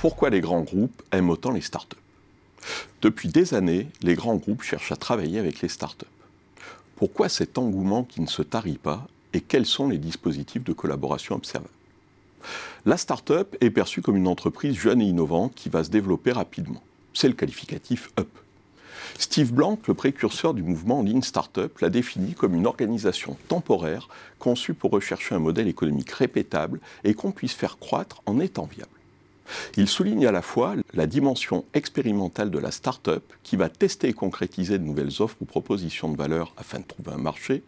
Pourquoi les grands groupes aiment autant les startups Depuis des années, les grands groupes cherchent à travailler avec les startups. Pourquoi cet engouement qui ne se tarit pas et quels sont les dispositifs de collaboration observables La startup est perçue comme une entreprise jeune et innovante qui va se développer rapidement. C'est le qualificatif UP. Steve Blank, le précurseur du mouvement Lean Startup, l'a défini comme une organisation temporaire conçue pour rechercher un modèle économique répétable et qu'on puisse faire croître en étant viable. Il souligne à la fois la dimension expérimentale de la start-up qui va tester et concrétiser de nouvelles offres ou propositions de valeur afin de trouver un marché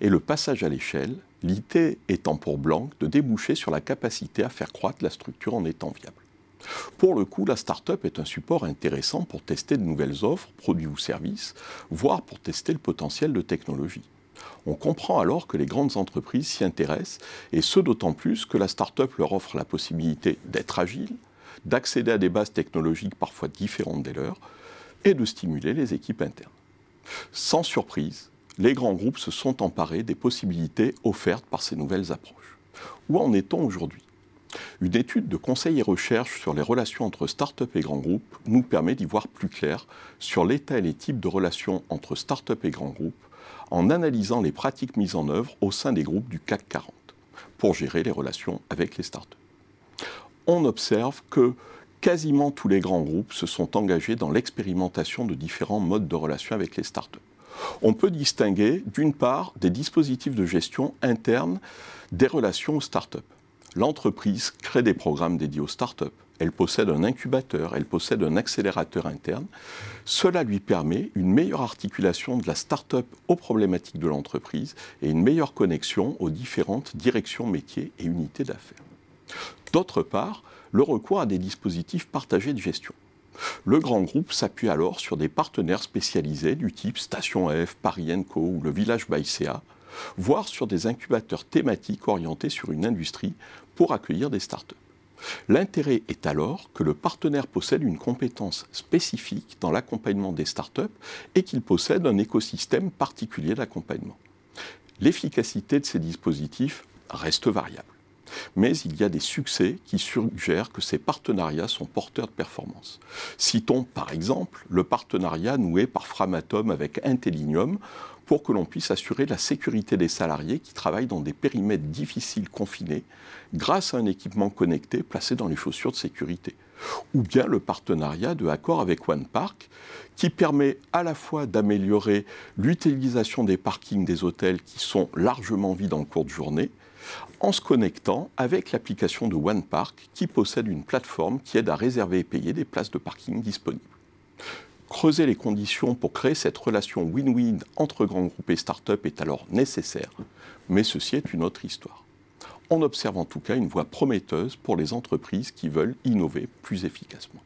et le passage à l'échelle, l'idée étant pour Blanc de déboucher sur la capacité à faire croître la structure en étant viable. Pour le coup, la start-up est un support intéressant pour tester de nouvelles offres, produits ou services, voire pour tester le potentiel de technologie. On comprend alors que les grandes entreprises s'y intéressent, et ce d'autant plus que la start-up leur offre la possibilité d'être agile, d'accéder à des bases technologiques parfois différentes des leurs, et de stimuler les équipes internes. Sans surprise, les grands groupes se sont emparés des possibilités offertes par ces nouvelles approches. Où en est-on aujourd'hui Une étude de conseil et recherche sur les relations entre start-up et grands groupes nous permet d'y voir plus clair sur l'état et les types de relations entre start-up et grands groupes en analysant les pratiques mises en œuvre au sein des groupes du CAC 40 pour gérer les relations avec les startups. On observe que quasiment tous les grands groupes se sont engagés dans l'expérimentation de différents modes de relations avec les startups. On peut distinguer d'une part des dispositifs de gestion interne des relations aux startups l'entreprise crée des programmes dédiés aux startups. Elle possède un incubateur, elle possède un accélérateur interne. Cela lui permet une meilleure articulation de la start-up aux problématiques de l'entreprise et une meilleure connexion aux différentes directions métiers et unités d'affaires. D'autre part, le recours à des dispositifs partagés de gestion. Le grand groupe s'appuie alors sur des partenaires spécialisés du type Station F, Paris Co ou le Village by voire sur des incubateurs thématiques orientés sur une industrie pour accueillir des startups. L'intérêt est alors que le partenaire possède une compétence spécifique dans l'accompagnement des startups et qu'il possède un écosystème particulier d'accompagnement. L'efficacité de ces dispositifs reste variable mais il y a des succès qui suggèrent que ces partenariats sont porteurs de performance. Citons par exemple le partenariat noué par Framatome avec Intellinium pour que l'on puisse assurer la sécurité des salariés qui travaillent dans des périmètres difficiles confinés grâce à un équipement connecté placé dans les chaussures de sécurité. Ou bien le partenariat de accord avec OnePark qui permet à la fois d'améliorer l'utilisation des parkings des hôtels qui sont largement vides en cours de journée en se connectant avec l'application de OnePark qui possède une plateforme qui aide à réserver et payer des places de parking disponibles. Creuser les conditions pour créer cette relation win-win entre grands groupes et start-up est alors nécessaire, mais ceci est une autre histoire. On observe en tout cas une voie prometteuse pour les entreprises qui veulent innover plus efficacement.